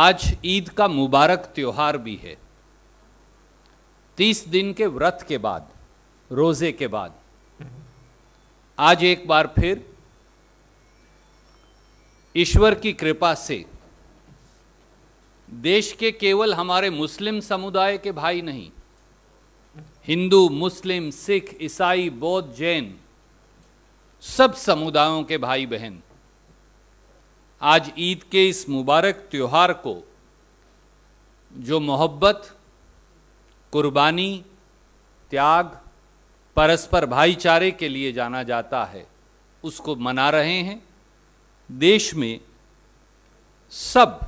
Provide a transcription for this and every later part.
आज ईद का मुबारक त्यौहार भी है तीस दिन के व्रत के बाद रोज़े के बाद आज एक बार फिर ईश्वर की कृपा से देश के केवल हमारे मुस्लिम समुदाय के भाई नहीं हिंदू मुस्लिम सिख ईसाई बौद्ध जैन सब समुदायों के भाई बहन आज ईद के इस मुबारक त्यौहार को जो मोहब्बत कुर्बानी त्याग परस्पर भाईचारे के लिए जाना जाता है उसको मना रहे हैं देश में सब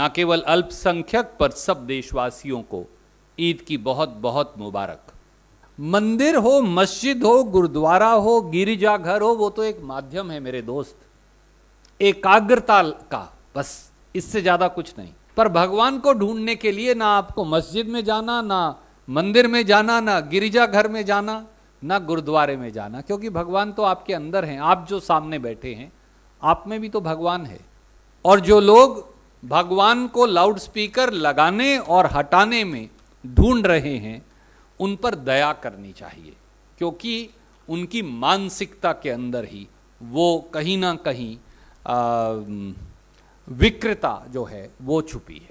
ना केवल अल्पसंख्यक पर सब देशवासियों को ईद की बहुत बहुत मुबारक मंदिर हो मस्जिद हो गुरुद्वारा हो गिरिजाघर हो वो तो एक माध्यम है मेरे दोस्त एकाग्रता का बस इससे ज़्यादा कुछ नहीं पर भगवान को ढूंढने के लिए ना आपको मस्जिद में जाना ना मंदिर में जाना ना गिरिजा घर में जाना ना गुरुद्वारे में जाना क्योंकि भगवान तो आपके अंदर हैं आप जो सामने बैठे हैं आप में भी तो भगवान है और जो लोग भगवान को लाउडस्पीकर लगाने और हटाने में ढूंढ रहे हैं उन पर दया करनी चाहिए क्योंकि उनकी मानसिकता के अंदर ही वो कहीं ना कहीं विक्रेता जो है वो छुपी है